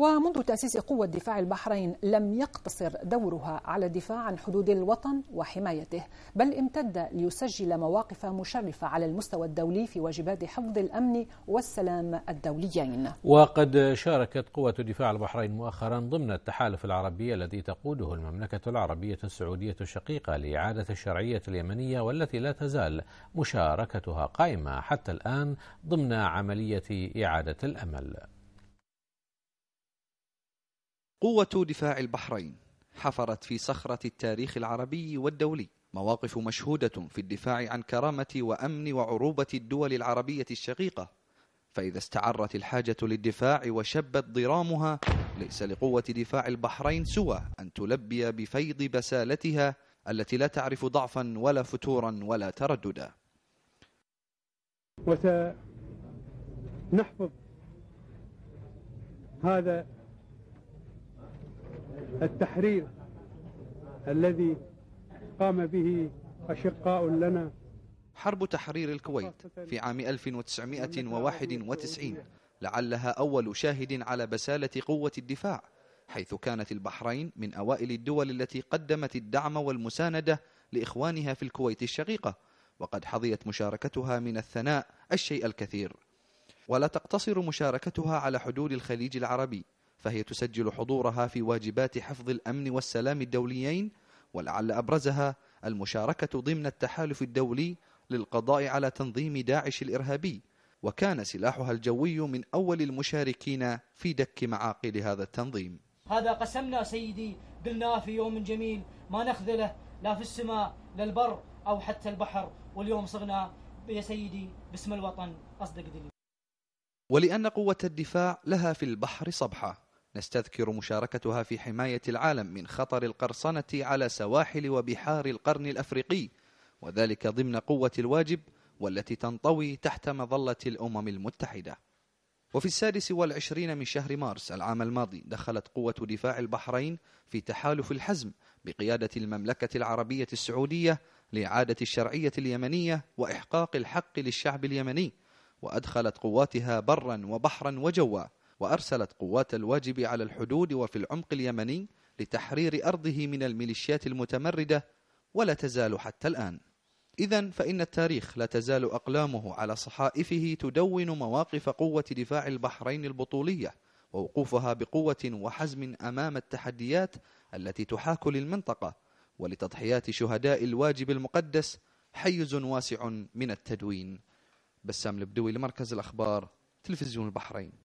ومنذ تأسيس قوة دفاع البحرين لم يقتصر دورها على الدفاع عن حدود الوطن وحمايته بل امتد ليسجل مواقف مشرفة على المستوى الدولي في واجبات حفظ الأمن والسلام الدوليين وقد شاركت قوة دفاع البحرين مؤخرا ضمن التحالف العربي الذي تقوده المملكة العربية السعودية الشقيقة لإعادة الشرعية اليمنية والتي لا تزال مشاركتها قائمة حتى الآن ضمن عملية إعادة الأمل قوة دفاع البحرين حفرت في صخرة التاريخ العربي والدولي مواقف مشهودة في الدفاع عن كرامة وأمن وعروبة الدول العربية الشقيقة فإذا استعرت الحاجة للدفاع وشبت ضرامها ليس لقوة دفاع البحرين سوى أن تلبي بفيض بسالتها التي لا تعرف ضعفا ولا فتورا ولا ترددا وسنحفظ هذا التحرير الذي قام به أشقاء لنا حرب تحرير الكويت في عام 1991 لعلها أول شاهد على بسالة قوة الدفاع حيث كانت البحرين من أوائل الدول التي قدمت الدعم والمساندة لإخوانها في الكويت الشقيقة وقد حظيت مشاركتها من الثناء الشيء الكثير ولا تقتصر مشاركتها على حدود الخليج العربي فهي تسجل حضورها في واجبات حفظ الأمن والسلام الدوليين ولعل أبرزها المشاركة ضمن التحالف الدولي للقضاء على تنظيم داعش الإرهابي وكان سلاحها الجوي من أول المشاركين في دك معاقل هذا التنظيم هذا قسمنا سيدي قلنا في يوم جميل ما نخذله لا في السماء لا البر أو حتى البحر واليوم صرنا يا سيدي باسم الوطن أصدق دليل ولأن قوة الدفاع لها في البحر صبحة نستذكر مشاركتها في حماية العالم من خطر القرصنة على سواحل وبحار القرن الأفريقي وذلك ضمن قوة الواجب والتي تنطوي تحت مظلة الأمم المتحدة وفي السادس والعشرين من شهر مارس العام الماضي دخلت قوة دفاع البحرين في تحالف الحزم بقيادة المملكة العربية السعودية لإعادة الشرعية اليمنية وإحقاق الحق للشعب اليمني وأدخلت قواتها برا وبحرا وجوا وأرسلت قوات الواجب على الحدود وفي العمق اليمني لتحرير أرضه من الميليشيات المتمردة ولا تزال حتى الآن إذا فإن التاريخ لا تزال أقلامه على صحائفه تدون مواقف قوة دفاع البحرين البطولية ووقوفها بقوة وحزم أمام التحديات التي تحاك للمنطقة ولتضحيات شهداء الواجب المقدس حيز واسع من التدوين بسام البدوي لمركز الأخبار تلفزيون البحرين